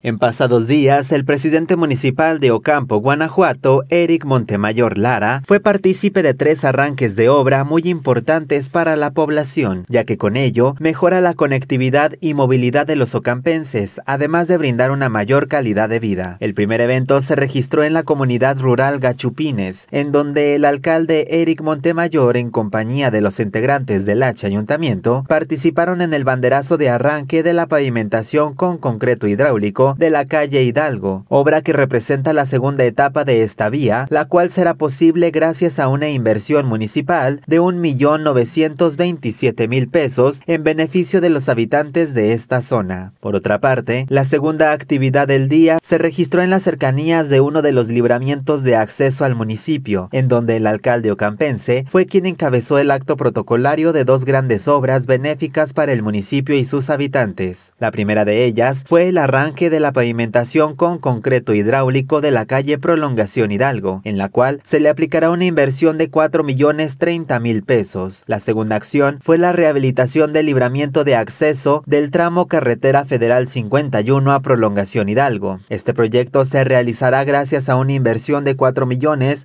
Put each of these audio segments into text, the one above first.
En pasados días, el presidente municipal de Ocampo, Guanajuato, Eric Montemayor Lara, fue partícipe de tres arranques de obra muy importantes para la población, ya que con ello mejora la conectividad y movilidad de los ocampenses, además de brindar una mayor calidad de vida. El primer evento se registró en la comunidad rural Gachupines, en donde el alcalde Eric Montemayor, en compañía de los integrantes del H Ayuntamiento, participaron en el banderazo de arranque de la pavimentación con concreto hidráulico de la calle Hidalgo, obra que representa la segunda etapa de esta vía, la cual será posible gracias a una inversión municipal de 1.927.000 pesos en beneficio de los habitantes de esta zona. Por otra parte, la segunda actividad del día se registró en las cercanías de uno de los libramientos de acceso al municipio, en donde el alcalde ocampense fue quien encabezó el acto protocolario de dos grandes obras benéficas para el municipio y sus habitantes. La primera de ellas fue el arranque de la pavimentación con concreto hidráulico de la calle Prolongación Hidalgo, en la cual se le aplicará una inversión de 4 millones mil pesos. La segunda acción fue la rehabilitación del libramiento de acceso del tramo Carretera Federal 51 a Prolongación Hidalgo. Este proyecto se realizará gracias a una inversión de 4 millones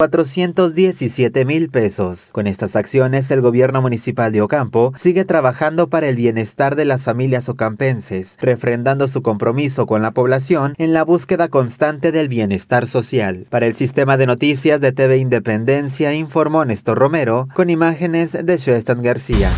mil pesos. Con estas acciones, el gobierno municipal de Ocampo sigue trabajando para el bienestar de las familias ocampenses, refrendando su compromiso con la población en la búsqueda constante del bienestar social. Para el sistema de noticias de TV Independencia informó Néstor Romero con imágenes de Shuestan García.